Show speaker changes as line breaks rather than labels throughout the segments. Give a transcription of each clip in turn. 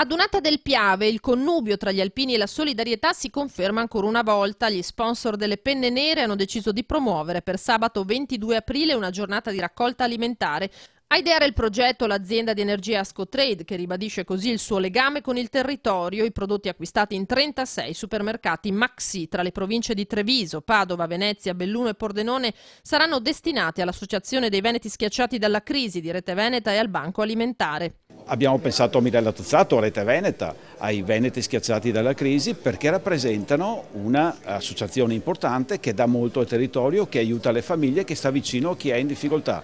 Ad un'ata del Piave, il connubio tra gli alpini e la solidarietà si conferma ancora una volta. Gli sponsor delle penne nere hanno deciso di promuovere per sabato 22 aprile una giornata di raccolta alimentare. A ideare il progetto l'azienda di energia Ascotrade, che ribadisce così il suo legame con il territorio, i prodotti acquistati in 36 supermercati Maxi tra le province di Treviso, Padova, Venezia, Belluno e Pordenone saranno destinati all'Associazione dei Veneti Schiacciati dalla Crisi di Rete Veneta e al Banco Alimentare.
Abbiamo pensato a Mirella Tuzzato, a Rete Veneta, ai Veneti schiacciati dalla crisi perché rappresentano un'associazione importante che dà molto al territorio, che aiuta le famiglie, che sta vicino a chi è in difficoltà.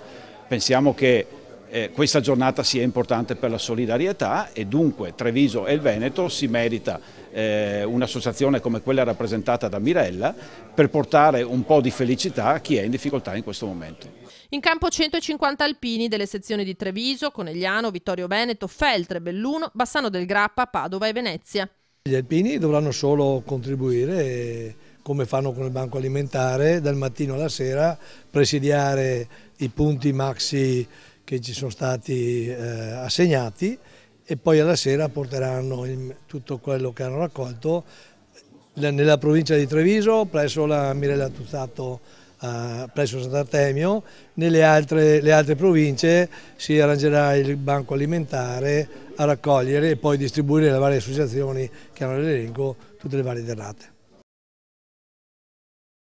Pensiamo che eh, questa giornata sia importante per la solidarietà e dunque Treviso e il Veneto si merita eh, un'associazione come quella rappresentata da Mirella per portare un po' di felicità a chi è in difficoltà in questo momento.
In campo 150 alpini delle sezioni di Treviso, Conegliano, Vittorio Veneto, Feltre, Belluno, Bassano del Grappa, Padova e Venezia.
Gli alpini dovranno solo contribuire, come fanno con il banco alimentare, dal mattino alla sera, presidiare i punti maxi che ci sono stati eh, assegnati e poi alla sera porteranno il, tutto quello che hanno raccolto nella provincia di Treviso, presso la Mirella Tuzzato, eh, presso Sant'Artemio, nelle altre, altre, province si arrangerà il banco alimentare a raccogliere e poi distribuire alle varie associazioni che hanno l'elenco tutte le varie derrate.